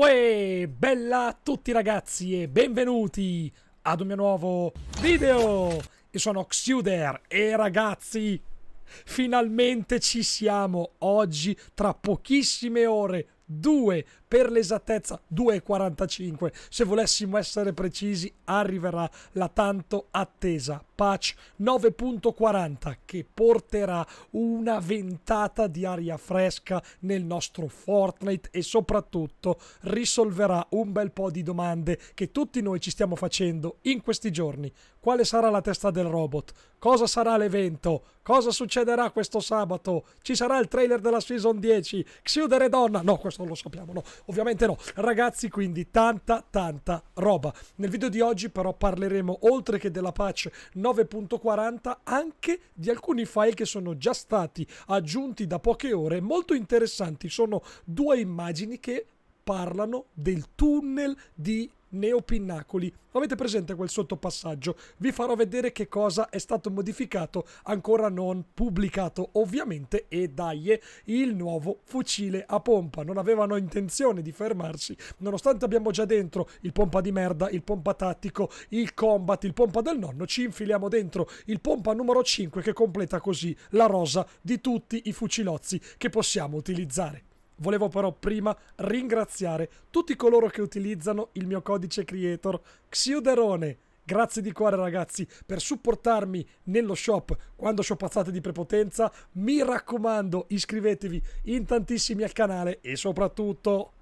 Uè, bella a tutti ragazzi e benvenuti ad un mio nuovo video! Io sono Xuder e ragazzi, finalmente ci siamo! Oggi, tra pochissime ore, due per l'esattezza 2,45. Se volessimo essere precisi, arriverà la tanto attesa patch 9.40 che porterà una ventata di aria fresca nel nostro Fortnite e soprattutto risolverà un bel po' di domande che tutti noi ci stiamo facendo in questi giorni. Quale sarà la testa del robot? Cosa sarà l'evento? Cosa succederà questo sabato? Ci sarà il trailer della Season 10? Xiuder Donna? No, questo non lo sappiamo, no. Ovviamente no, ragazzi, quindi tanta tanta roba. Nel video di oggi però parleremo oltre che della patch 9.40 anche di alcuni file che sono già stati aggiunti da poche ore, molto interessanti. Sono due immagini che parlano del tunnel di neopinnacoli. Avete presente quel sottopassaggio? Vi farò vedere che cosa è stato modificato, ancora non pubblicato ovviamente, e dai, eh, il nuovo fucile a pompa. Non avevano intenzione di fermarsi, nonostante abbiamo già dentro il pompa di merda, il pompa tattico, il combat, il pompa del nonno, ci infiliamo dentro il pompa numero 5 che completa così la rosa di tutti i fucilozzi che possiamo utilizzare. Volevo però prima ringraziare tutti coloro che utilizzano il mio codice creator Xiuderone. Grazie di cuore ragazzi per supportarmi nello shop quando shoppazzate di prepotenza. Mi raccomando iscrivetevi in tantissimi al canale e soprattutto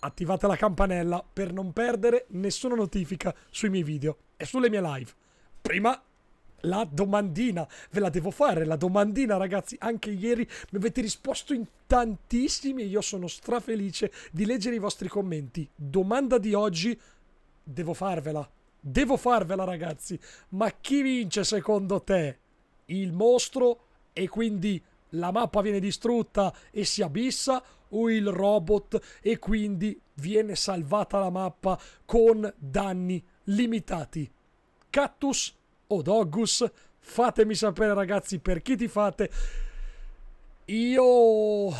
attivate la campanella per non perdere nessuna notifica sui miei video e sulle mie live. Prima la domandina, ve la devo fare, la domandina ragazzi, anche ieri mi avete risposto in tantissimi e io sono strafelice di leggere i vostri commenti. Domanda di oggi, devo farvela, devo farvela ragazzi, ma chi vince secondo te? Il mostro e quindi la mappa viene distrutta e si abissa o il robot e quindi viene salvata la mappa con danni limitati. Cactus o Doggus. Fatemi sapere ragazzi per chi ti fate. Io...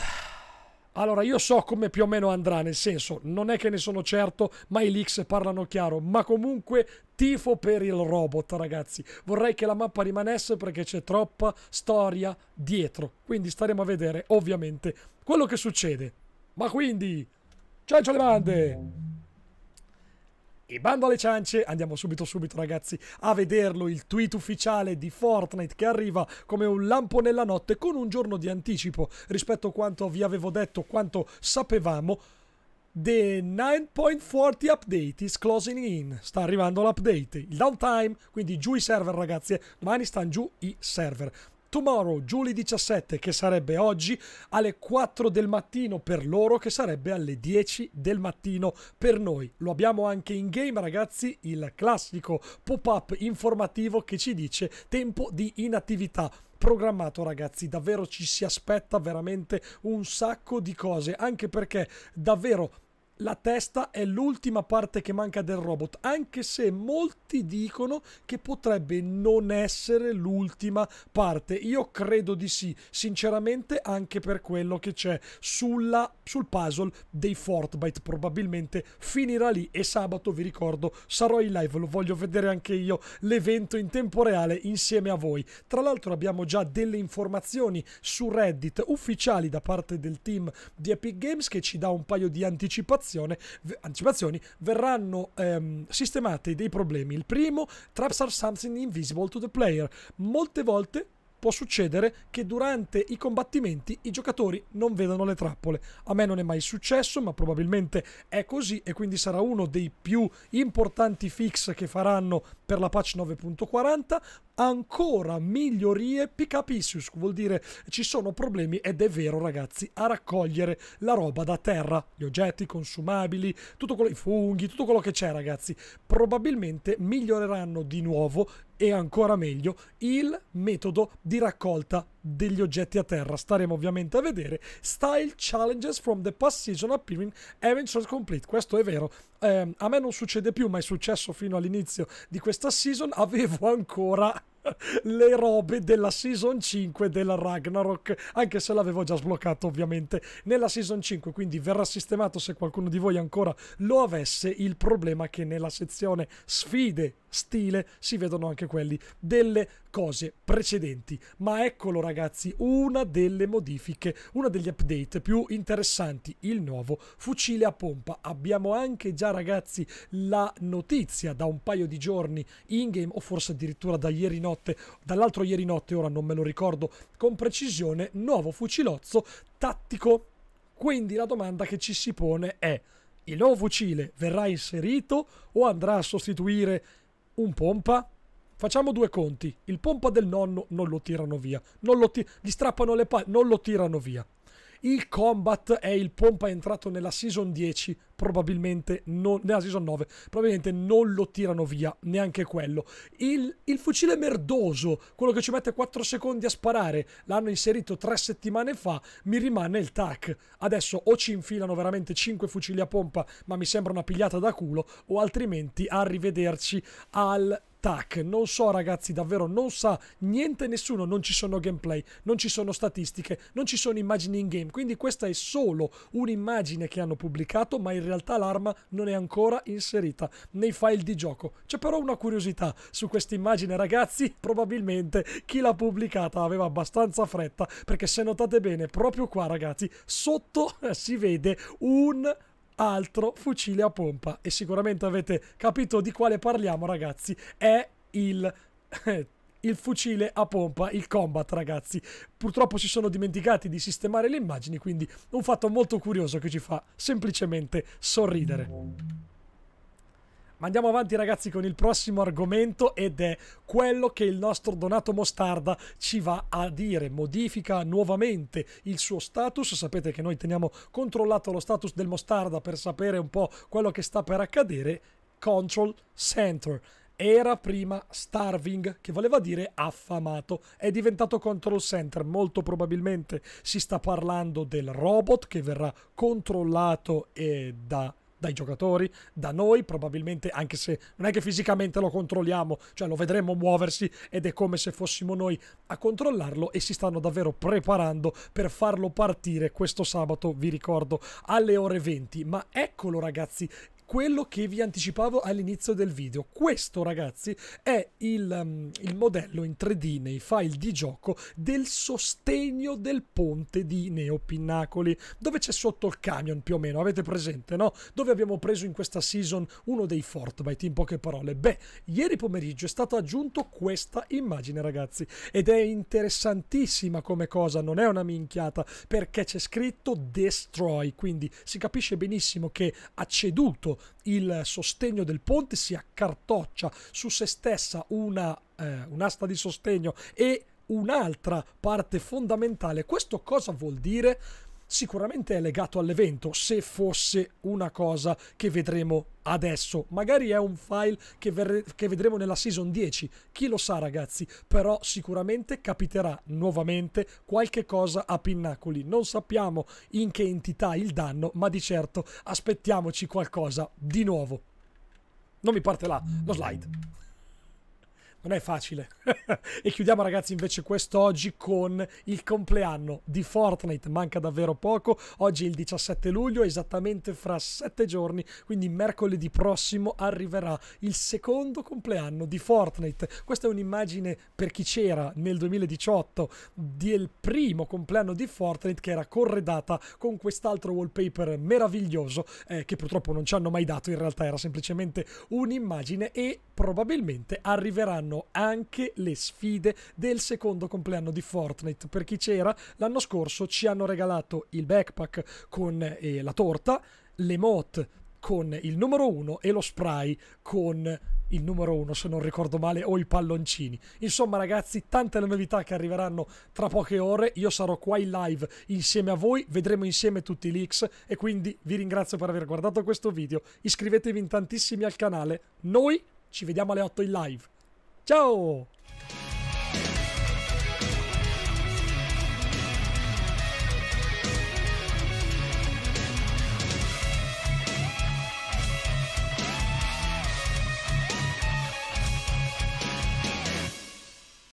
Allora, io so come più o meno andrà, nel senso, non è che ne sono certo, ma i leaks parlano chiaro, ma comunque tifo per il robot, ragazzi. Vorrei che la mappa rimanesse perché c'è troppa storia dietro, quindi staremo a vedere, ovviamente, quello che succede. Ma quindi, ciao ciao le bande! E bando alle ciance, andiamo subito subito ragazzi a vederlo il tweet ufficiale di Fortnite che arriva come un lampo nella notte con un giorno di anticipo rispetto a quanto vi avevo detto, quanto sapevamo. The 9.40 update is closing in. Sta arrivando l'update. Il downtime, quindi giù i server, ragazzi. Eh. Domani stanno giù i server. Tomorrow, Julie 17, che sarebbe oggi, alle 4 del mattino per loro, che sarebbe alle 10 del mattino per noi. Lo abbiamo anche in game, ragazzi, il classico pop-up informativo che ci dice tempo di inattività programmato ragazzi davvero ci si aspetta veramente un sacco di cose anche perché davvero la testa è l'ultima parte che manca del robot, anche se molti dicono che potrebbe non essere l'ultima parte. Io credo di sì, sinceramente anche per quello che c'è sulla, sul puzzle dei Fortnite. Probabilmente finirà lì e sabato, vi ricordo, sarò in live, lo voglio vedere anche io, l'evento in tempo reale insieme a voi. Tra l'altro abbiamo già delle informazioni su Reddit ufficiali da parte del team di Epic Games che ci dà un paio di anticipazioni anticipazioni, verranno ehm, sistemati dei problemi. Il primo, traps are something invisible to the player. Molte volte può succedere che durante i combattimenti i giocatori non vedano le trappole. A me non è mai successo, ma probabilmente è così e quindi sarà uno dei più importanti fix che faranno per la patch 9.40. Ancora migliorie pick up issues, vuol dire ci sono problemi ed è vero ragazzi, a raccogliere la roba da terra, gli oggetti consumabili, tutto quello, i funghi, tutto quello che c'è ragazzi. Probabilmente miglioreranno di nuovo e ancora meglio il metodo di raccolta degli oggetti a terra. Staremo ovviamente a vedere. Style challenges from the past season appearing Adventures Complete. Questo è vero. Eh, a me non succede più, ma è successo fino all'inizio di questa season. Avevo ancora le robe della season 5 della Ragnarok, anche se l'avevo già sbloccato ovviamente nella season 5, quindi verrà sistemato se qualcuno di voi ancora lo avesse, il problema è che nella sezione sfide stile si vedono anche quelli delle cose precedenti. Ma eccolo ragazzi, una delle modifiche, uno degli update più interessanti, il nuovo fucile a pompa. Abbiamo anche già ragazzi la notizia da un paio di giorni in game o forse addirittura da ieri notte, dall'altro ieri notte, ora non me lo ricordo con precisione, nuovo fucilozzo tattico. Quindi la domanda che ci si pone è il nuovo fucile verrà inserito o andrà a sostituire un pompa? Facciamo due conti. Il pompa del nonno non lo tirano via. Lo ti gli strappano le palle, non lo tirano via. Il combat è il pompa entrato nella season 10, probabilmente non, nella season 9, probabilmente non lo tirano via, neanche quello. Il, il fucile merdoso, quello che ci mette 4 secondi a sparare, l'hanno inserito 3 settimane fa, mi rimane il tac. Adesso o ci infilano veramente 5 fucili a pompa, ma mi sembra una pigliata da culo, o altrimenti arrivederci al tac, non so ragazzi, davvero non sa niente nessuno, non ci sono gameplay, non ci sono statistiche, non ci sono immagini in game, quindi questa è solo un'immagine che hanno pubblicato, ma in realtà l'arma non è ancora inserita nei file di gioco. C'è però una curiosità su questa immagine, ragazzi, probabilmente chi l'ha pubblicata aveva abbastanza fretta, perché se notate bene, proprio qua ragazzi, sotto si vede un altro fucile a pompa. E sicuramente avete capito di quale parliamo, ragazzi. È il... il fucile a pompa, il combat ragazzi. Purtroppo si sono dimenticati di sistemare le immagini, quindi un fatto molto curioso che ci fa semplicemente sorridere. Ma andiamo avanti ragazzi con il prossimo argomento ed è quello che il nostro Donato Mostarda ci va a dire. Modifica nuovamente il suo status. Sapete che noi teniamo controllato lo status del Mostarda per sapere un po' quello che sta per accadere. Control Center era prima starving, che voleva dire affamato. È diventato control center, molto probabilmente si sta parlando del robot che verrà controllato e da dai giocatori, da noi probabilmente, anche se non è che fisicamente lo controlliamo, cioè lo vedremo muoversi ed è come se fossimo noi a controllarlo e si stanno davvero preparando per farlo partire questo sabato, vi ricordo, alle ore 20. Ma eccolo ragazzi, quello che vi anticipavo all'inizio del video. Questo, ragazzi, è il, um, il, modello in 3D nei file di gioco del sostegno del ponte di Neopinnacoli, dove c'è sotto il camion più o meno, avete presente, no? Dove abbiamo preso in questa season uno dei Fortnite, in poche parole. Beh, ieri pomeriggio è stato aggiunto questa immagine, ragazzi, ed è interessantissima come cosa, non è una minchiata, perché c'è scritto Destroy, quindi si capisce benissimo che ha ceduto il sostegno del ponte si accartoccia su se stessa una, eh, un'asta di sostegno e un'altra parte fondamentale. Questo cosa vuol dire? sicuramente è legato all'evento, se fosse una cosa che vedremo adesso. Magari è un file che, che, vedremo nella season 10, chi lo sa ragazzi, però sicuramente capiterà nuovamente qualche cosa a Pinnacoli. Non sappiamo in che entità il danno, ma di certo aspettiamoci qualcosa di nuovo. Non mi parte là, lo slide non è facile. e chiudiamo ragazzi invece quest'oggi con il compleanno di Fortnite, manca davvero poco, oggi è il 17 luglio, esattamente fra sette giorni, quindi mercoledì prossimo arriverà il secondo compleanno di Fortnite. Questa è un'immagine per chi c'era nel 2018 del primo compleanno di Fortnite che era corredata con quest'altro wallpaper meraviglioso eh, che purtroppo non ci hanno mai dato, in realtà era semplicemente un'immagine e probabilmente arriveranno saranno anche le sfide del secondo compleanno di Fortnite. Per chi c'era, l'anno scorso ci hanno regalato il backpack con eh, la torta, le mote con il numero 1 e lo spray con il numero 1 se non ricordo male o i palloncini. Insomma ragazzi, tante le novità che arriveranno tra poche ore, io sarò qua in live insieme a voi, vedremo insieme tutti i leaks e quindi vi ringrazio per aver guardato questo video, iscrivetevi in tantissimi al canale, noi ci vediamo alle 8 in live. Ciao。